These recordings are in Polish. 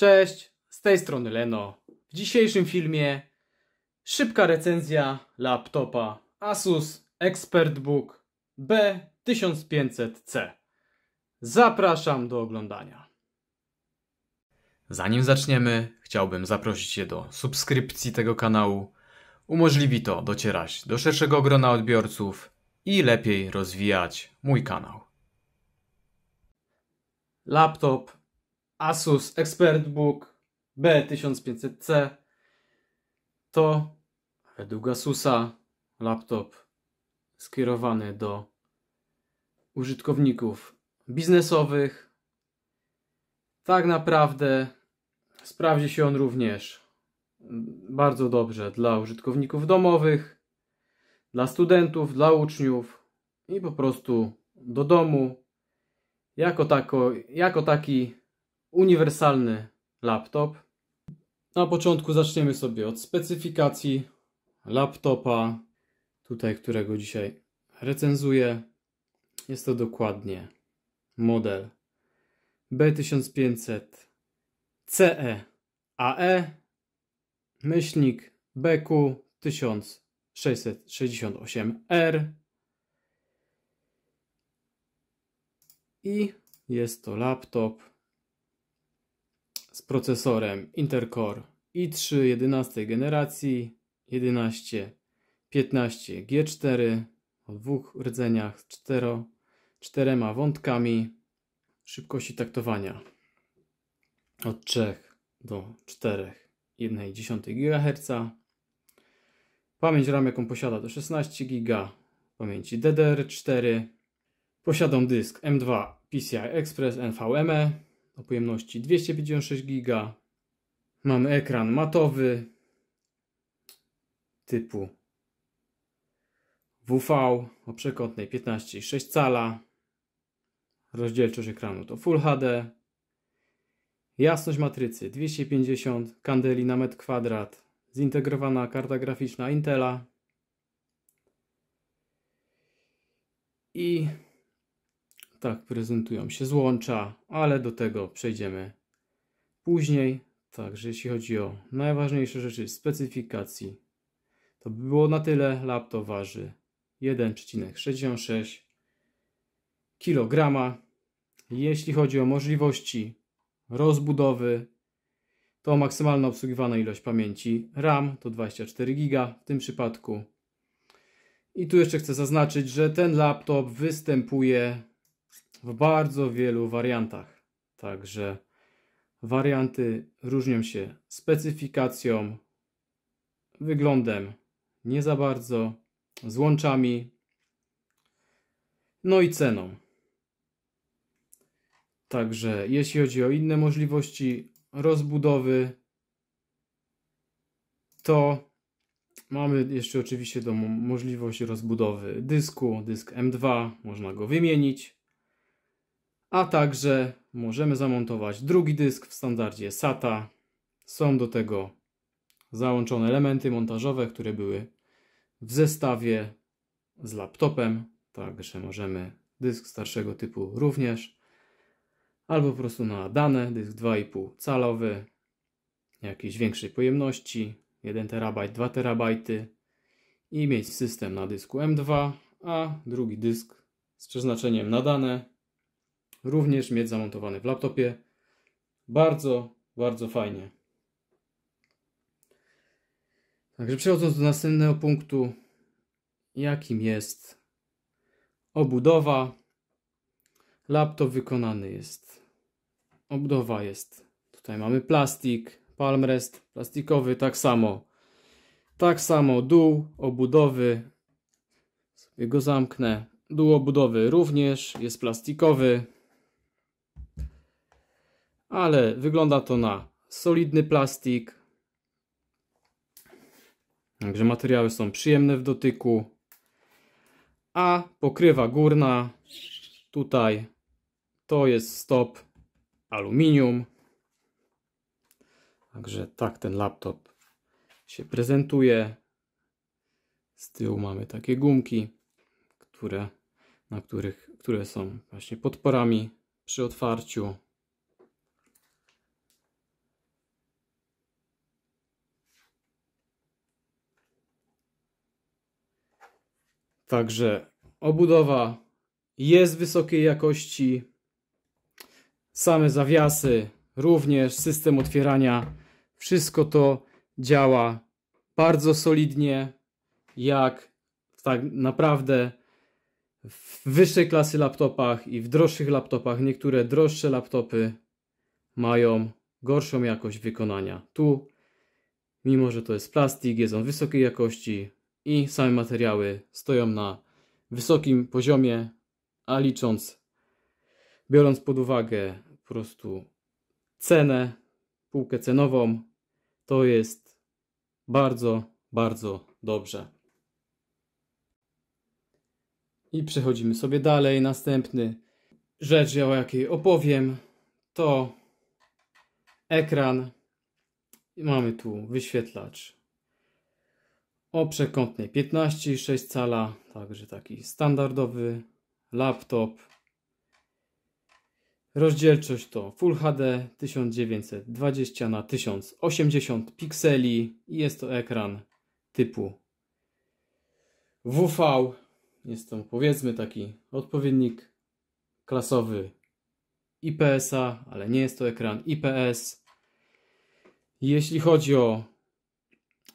Cześć, z tej strony Leno. W dzisiejszym filmie szybka recenzja laptopa Asus ExpertBook B1500C. Zapraszam do oglądania. Zanim zaczniemy, chciałbym zaprosić Cię do subskrypcji tego kanału. Umożliwi to docierać do szerszego grona odbiorców i lepiej rozwijać mój kanał. Laptop Asus ExpertBook B1500C to według Asusa laptop skierowany do użytkowników biznesowych. Tak naprawdę sprawdzi się on również bardzo dobrze dla użytkowników domowych, dla studentów, dla uczniów i po prostu do domu. Jako, tako, jako taki uniwersalny laptop. Na początku zaczniemy sobie od specyfikacji laptopa, tutaj którego dzisiaj recenzuję. Jest to dokładnie model B1500 CEAE e, myślnik BQ 1668R i jest to laptop z procesorem Intel Core i3 11 generacji 11 15 G4 o dwóch rdzeniach, cztero, czterema wątkami, szybkości taktowania od 3 do 4,1 GHz. Pamięć RAM, jaką posiada, to 16 GB pamięci DDR4. Posiadam dysk M2 PCI Express NVMe o pojemności 256 GB. Mamy ekran matowy typu WV o przekątnej 15,6 cala. Rozdzielczość ekranu to Full HD. Jasność matrycy 250 kandeli na metr kwadrat. Zintegrowana karta graficzna Intela. I tak prezentują się złącza, ale do tego przejdziemy później. Także jeśli chodzi o najważniejsze rzeczy specyfikacji, to by było na tyle. Laptop waży 1,66 kg. Jeśli chodzi o możliwości rozbudowy, to maksymalna obsługiwana ilość pamięci RAM to 24 GB w tym przypadku. I tu jeszcze chcę zaznaczyć, że ten laptop występuje w bardzo wielu wariantach. Także warianty różnią się specyfikacją, wyglądem nie za bardzo, złączami, no i ceną. Także jeśli chodzi o inne możliwości rozbudowy, to mamy jeszcze oczywiście do możliwość rozbudowy dysku, dysk M2, można go wymienić a także możemy zamontować drugi dysk w standardzie SATA. Są do tego załączone elementy montażowe, które były w zestawie z laptopem, także możemy dysk starszego typu również, albo po prostu na dane, dysk 2,5 calowy, jakiejś większej pojemności, 1 terabajt, 2 terabajty i mieć system na dysku M2, a drugi dysk z przeznaczeniem na dane również mieć zamontowany w laptopie. Bardzo, bardzo fajnie. Także przechodząc do następnego punktu, jakim jest obudowa. Laptop wykonany jest. Obudowa jest. Tutaj mamy plastik, palmrest plastikowy, tak samo. Tak samo dół obudowy. Sobie go zamknę. Dół obudowy również jest plastikowy ale wygląda to na solidny plastik. Także materiały są przyjemne w dotyku. A pokrywa górna, tutaj to jest stop aluminium. Także tak ten laptop się prezentuje. Z tyłu mamy takie gumki, które, na których, które są właśnie podporami przy otwarciu. Także obudowa jest wysokiej jakości. Same zawiasy, również system otwierania. Wszystko to działa bardzo solidnie, jak tak naprawdę w wyższej klasy laptopach i w droższych laptopach. Niektóre droższe laptopy mają gorszą jakość wykonania. Tu, mimo że to jest plastik, jest on wysokiej jakości, i same materiały stoją na wysokim poziomie, a licząc, biorąc pod uwagę po prostu cenę, półkę cenową, to jest bardzo, bardzo dobrze. I przechodzimy sobie dalej. Następny rzecz, o jakiej opowiem, to ekran. Mamy tu wyświetlacz o przekątnej 15,6 cala, także taki standardowy laptop. Rozdzielczość to Full HD 1920 na 1080 pikseli i jest to ekran typu WV. Jest to powiedzmy taki odpowiednik klasowy IPS-a, ale nie jest to ekran IPS. Jeśli chodzi o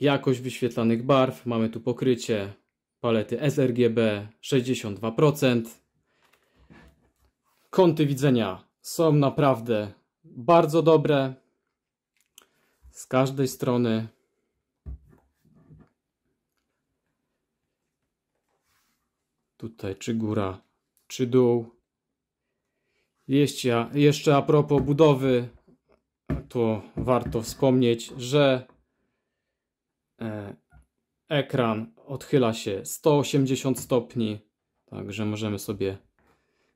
jakość wyświetlanych barw, mamy tu pokrycie palety sRGB 62%. Kąty widzenia są naprawdę bardzo dobre z każdej strony. Tutaj czy góra, czy dół. Jeszcze, jeszcze a propos budowy, to warto wspomnieć, że E, ekran odchyla się 180 stopni, także możemy sobie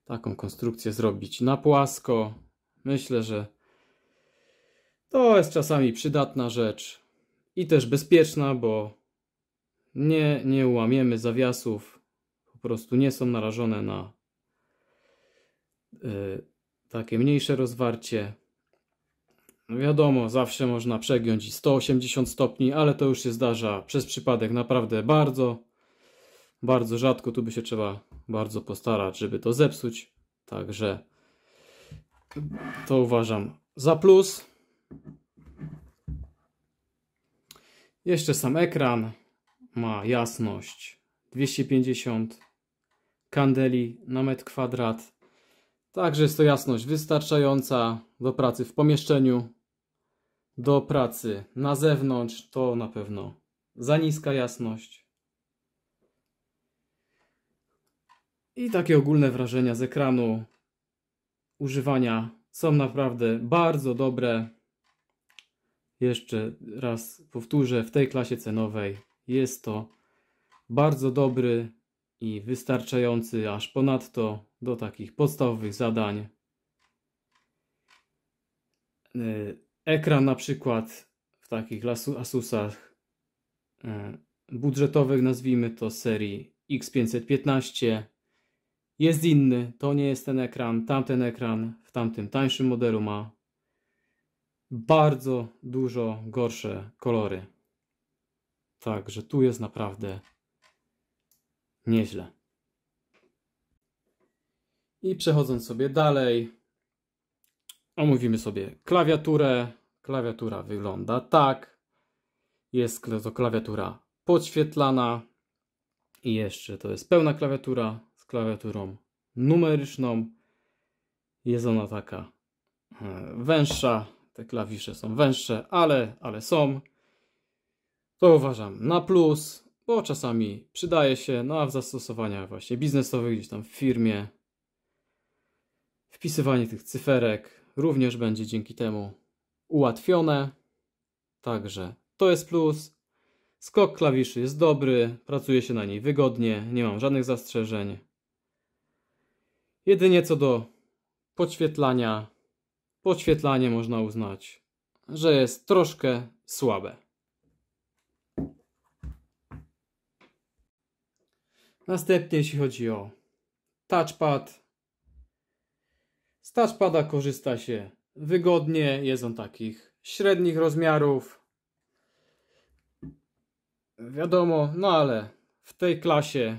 taką konstrukcję zrobić na płasko. Myślę, że to jest czasami przydatna rzecz i też bezpieczna, bo nie, nie łamiemy zawiasów, po prostu nie są narażone na y, takie mniejsze rozwarcie. No wiadomo, zawsze można przegiąć i 180 stopni, ale to już się zdarza przez przypadek naprawdę bardzo, bardzo rzadko. Tu by się trzeba bardzo postarać, żeby to zepsuć. Także to uważam za plus. Jeszcze sam ekran ma jasność 250 kandeli na metr kwadrat. Także jest to jasność wystarczająca do pracy w pomieszczeniu do pracy. Na zewnątrz to na pewno za niska jasność. I takie ogólne wrażenia z ekranu używania są naprawdę bardzo dobre. Jeszcze raz powtórzę, w tej klasie cenowej jest to bardzo dobry i wystarczający aż ponadto do takich podstawowych zadań. E, ekran na przykład w takich Asusach e, budżetowych, nazwijmy to serii X515, jest inny. To nie jest ten ekran. Tamten ekran w tamtym tańszym modelu ma bardzo dużo gorsze kolory. Także tu jest naprawdę nieźle. I przechodząc sobie dalej, omówimy sobie klawiaturę, Klawiatura wygląda tak. Jest to klawiatura podświetlana. I jeszcze to jest pełna klawiatura z klawiaturą numeryczną. Jest ona taka e, węższa. Te klawisze są węższe, ale, ale są. To uważam na plus, bo czasami przydaje się, no a w zastosowaniach właśnie biznesowych, gdzieś tam w firmie, wpisywanie tych cyferek również będzie dzięki temu ułatwione. Także to jest plus. Skok klawiszy jest dobry, pracuje się na niej wygodnie, nie mam żadnych zastrzeżeń. Jedynie co do podświetlania, podświetlanie można uznać, że jest troszkę słabe. Następnie jeśli chodzi o touchpad, z touchpada korzysta się Wygodnie, jest on takich średnich rozmiarów. Wiadomo, no ale w tej klasie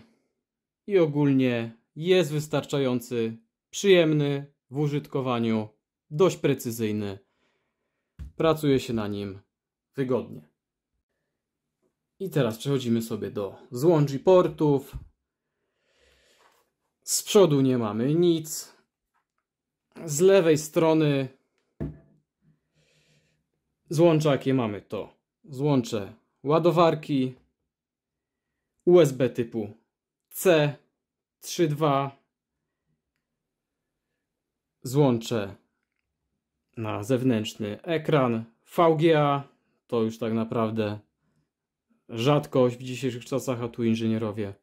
i ogólnie jest wystarczający, przyjemny w użytkowaniu, dość precyzyjny. Pracuje się na nim wygodnie. I teraz przechodzimy sobie do złączy portów. Z przodu nie mamy nic. Z lewej strony złącza jakie mamy to złącze ładowarki USB typu C 3.2 złącze na zewnętrzny ekran VGA to już tak naprawdę rzadkość w dzisiejszych czasach, a tu inżynierowie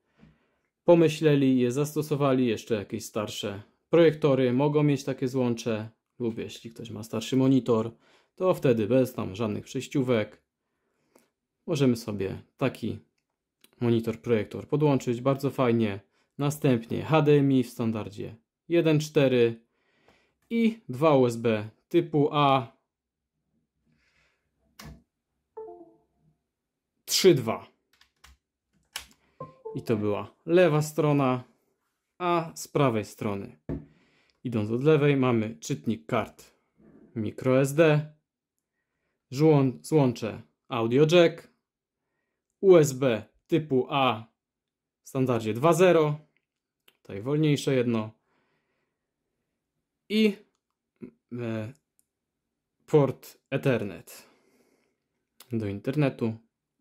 pomyśleli, je zastosowali, jeszcze jakieś starsze projektory mogą mieć takie złącze lub jeśli ktoś ma starszy monitor, to wtedy bez tam żadnych przejściówek możemy sobie taki monitor projektor podłączyć bardzo fajnie. Następnie HDMI w standardzie 1.4 i dwa USB typu A 3.2. I to była lewa strona, a z prawej strony. Idąc od lewej mamy czytnik kart microSD, złącze audio jack, USB typu A w standardzie 2.0, tutaj wolniejsze jedno i e, port Ethernet do internetu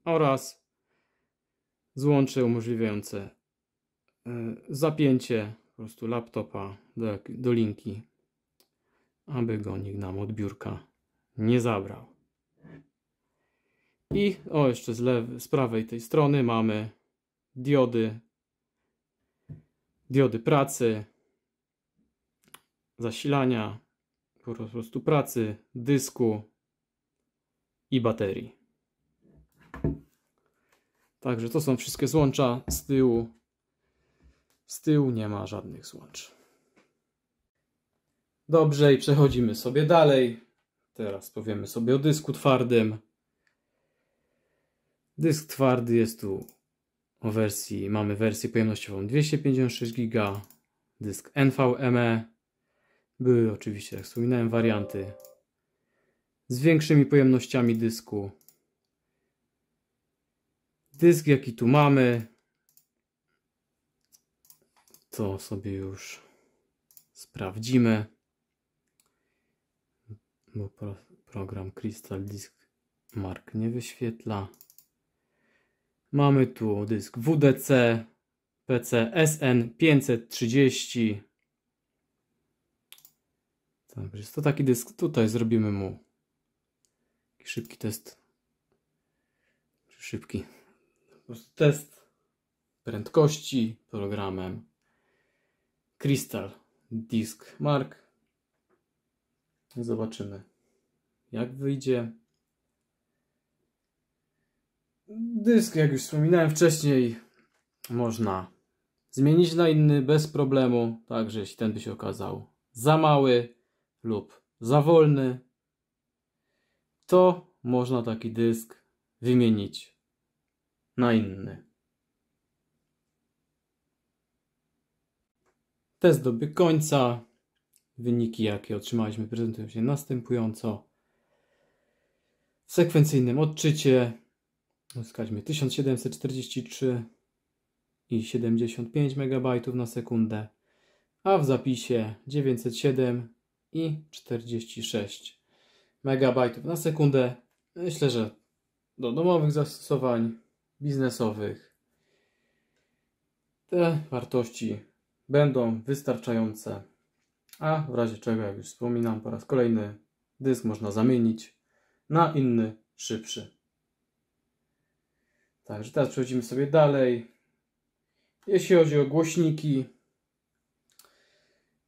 oraz złącze umożliwiające e, zapięcie po prostu laptopa do, do linki, aby go nikt nam od biurka nie zabrał. I o, jeszcze z, lewej, z prawej tej strony mamy diody, diody pracy, zasilania, po prostu pracy, dysku i baterii. Także to są wszystkie złącza z tyłu. Z tyłu nie ma żadnych złącz. Dobrze i przechodzimy sobie dalej. Teraz powiemy sobie o dysku twardym. Dysk twardy jest tu o wersji, mamy wersję pojemnościową 256 GB, dysk NVMe, były oczywiście, jak wspominałem, warianty z większymi pojemnościami dysku. Dysk jaki tu mamy, to sobie już sprawdzimy, bo pro, program Crystal Disk Mark nie wyświetla. Mamy tu dysk WDC, PC SN530. Tak, jest to taki dysk. Tutaj zrobimy mu szybki test. Szybki. test prędkości programem Crystal Disk Mark. Zobaczymy, jak wyjdzie. Dysk, jak już wspominałem wcześniej, można zmienić na inny bez problemu, także jeśli ten by się okazał za mały lub za wolny, to można taki dysk wymienić na inny. Test doby końca. Wyniki, jakie otrzymaliśmy, prezentują się następująco. W sekwencyjnym odczycie Wskaźmy 1743 i 75 MB na sekundę, a w zapisie 907 i 46 MB na sekundę. Myślę, że do domowych zastosowań biznesowych te wartości będą wystarczające. A w razie czego, jak już wspominam po raz kolejny, dysk można zamienić na inny, szybszy. Także teraz przechodzimy sobie dalej. Jeśli chodzi o głośniki,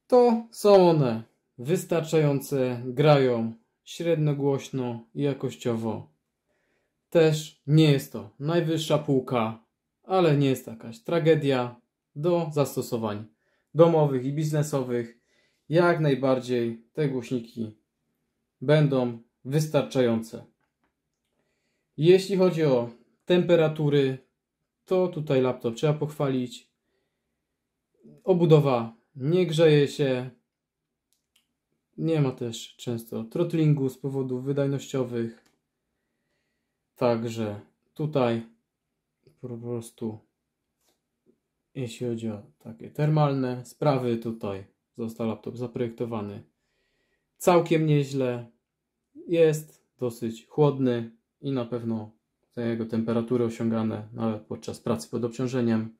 to są one wystarczające, grają średnio głośno i jakościowo. Też nie jest to najwyższa półka, ale nie jest jakaś tragedia do zastosowań domowych i biznesowych. Jak najbardziej te głośniki będą wystarczające. Jeśli chodzi o temperatury, to tutaj laptop trzeba pochwalić. Obudowa nie grzeje się. Nie ma też często trotlingu z powodów wydajnościowych. Także tutaj po prostu jeśli chodzi o takie termalne sprawy, tutaj został laptop zaprojektowany całkiem nieźle. Jest dosyć chłodny i na pewno jego temperatury osiągane nawet podczas pracy pod obciążeniem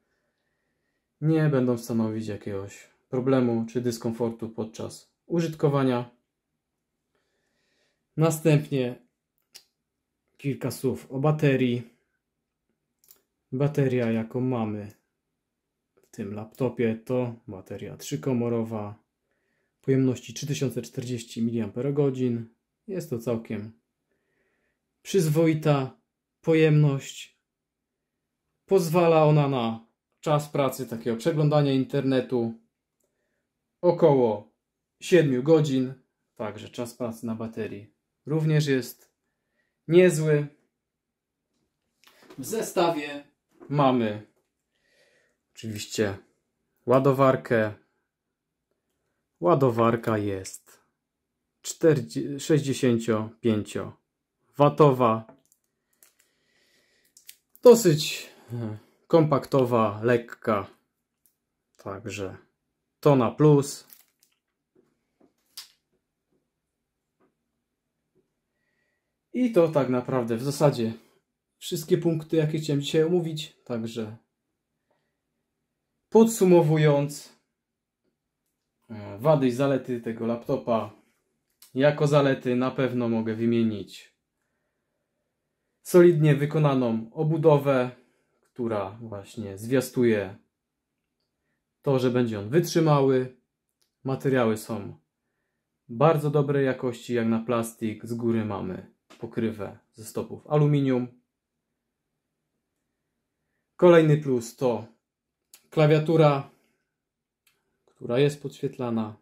nie będą stanowić jakiegoś problemu czy dyskomfortu podczas użytkowania. Następnie kilka słów o baterii. Bateria jaką mamy w tym laptopie to bateria trzykomorowa pojemności 3040 mAh. Jest to całkiem przyzwoita pojemność. Pozwala ona na czas pracy takiego przeglądania internetu około 7 godzin. Także czas pracy na baterii również jest niezły. W zestawie mamy oczywiście ładowarkę. Ładowarka jest 65 watowa Dosyć e, kompaktowa, lekka. Także to na plus. I to tak naprawdę w zasadzie wszystkie punkty, jakie chciałem dzisiaj omówić. Także podsumowując, e, wady i zalety tego laptopa. Jako zalety na pewno mogę wymienić solidnie wykonaną obudowę, która właśnie zwiastuje to, że będzie on wytrzymały. Materiały są bardzo dobrej jakości, jak na plastik. Z góry mamy pokrywę ze stopów aluminium. Kolejny plus to klawiatura, która jest podświetlana.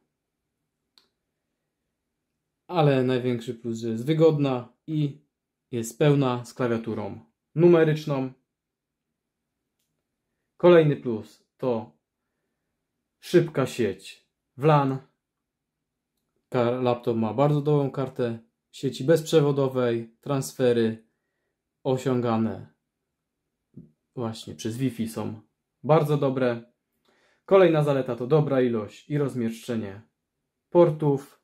Ale największy plus, że jest wygodna i jest pełna z klawiaturą numeryczną. Kolejny plus to szybka sieć WLAN. Laptop ma bardzo dobrą kartę sieci bezprzewodowej, transfery osiągane właśnie przez Wi-Fi są bardzo dobre. Kolejna zaleta to dobra ilość i rozmieszczenie portów.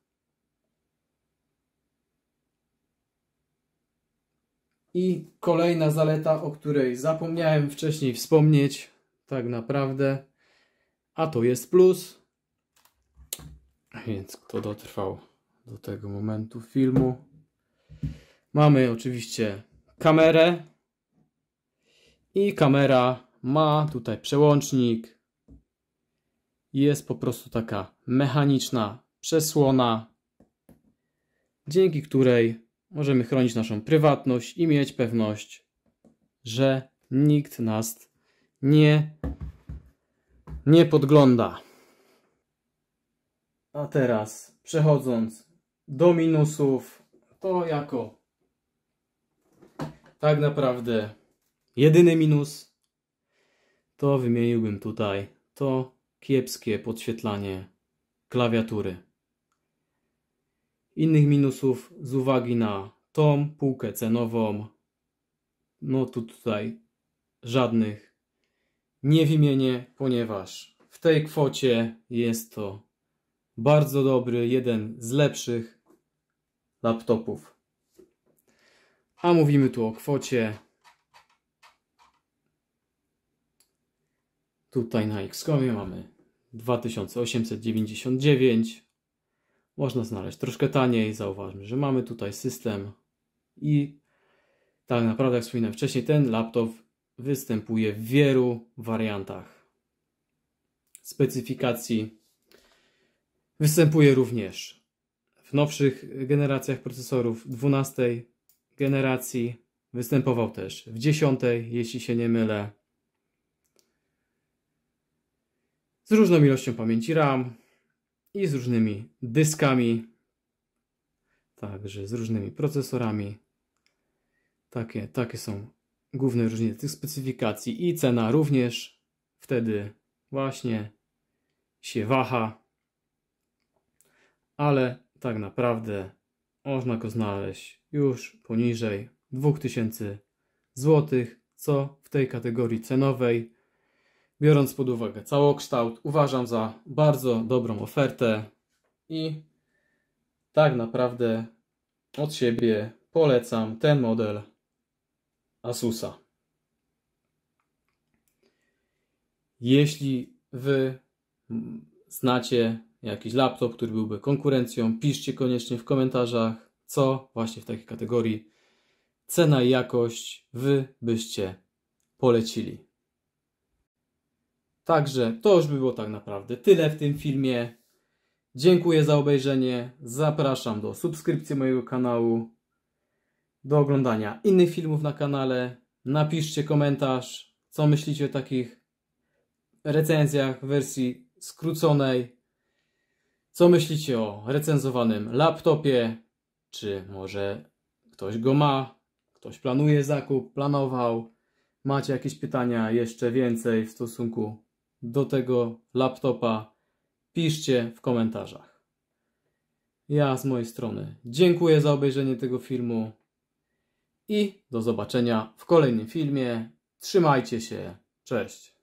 I kolejna zaleta, o której zapomniałem wcześniej wspomnieć, tak naprawdę, a to jest plus. Więc kto dotrwał do tego momentu filmu. Mamy oczywiście kamerę i kamera ma tutaj przełącznik. Jest po prostu taka mechaniczna przesłona, dzięki której możemy chronić naszą prywatność i mieć pewność, że nikt nas nie, nie podgląda. A teraz przechodząc do minusów, to jako tak naprawdę jedyny minus to wymieniłbym tutaj to kiepskie podświetlanie klawiatury. Innych minusów z uwagi na tą półkę cenową, no tu tutaj żadnych nie wymienię, ponieważ w tej kwocie jest to bardzo dobry, jeden z lepszych laptopów. A mówimy tu o kwocie Tutaj na Xcomie mamy 2899 można znaleźć troszkę taniej. Zauważmy, że mamy tutaj system i tak naprawdę, jak wspominałem wcześniej, ten laptop występuje w wielu wariantach specyfikacji. Występuje również w nowszych generacjach procesorów 12 generacji. Występował też w 10, jeśli się nie mylę. Z różną ilością pamięci RAM, i z różnymi dyskami, także z różnymi procesorami. Takie, takie są główne różnice tych specyfikacji i cena również wtedy właśnie się waha, ale tak naprawdę można go znaleźć już poniżej 2000 zł, co w tej kategorii cenowej biorąc pod uwagę całokształt, uważam za bardzo dobrą ofertę i tak naprawdę od siebie polecam ten model Asusa. Jeśli Wy znacie jakiś laptop, który byłby konkurencją, piszcie koniecznie w komentarzach, co właśnie w takiej kategorii cena i jakość Wy byście polecili. Także to już by było tak naprawdę tyle w tym filmie. Dziękuję za obejrzenie. Zapraszam do subskrypcji mojego kanału, do oglądania innych filmów na kanale. Napiszcie komentarz, co myślicie o takich recenzjach w wersji skróconej. Co myślicie o recenzowanym laptopie? Czy może ktoś go ma? Ktoś planuje zakup, planował? Macie jakieś pytania jeszcze więcej w stosunku do tego laptopa? Piszcie w komentarzach. Ja z mojej strony dziękuję za obejrzenie tego filmu i do zobaczenia w kolejnym filmie. Trzymajcie się. Cześć.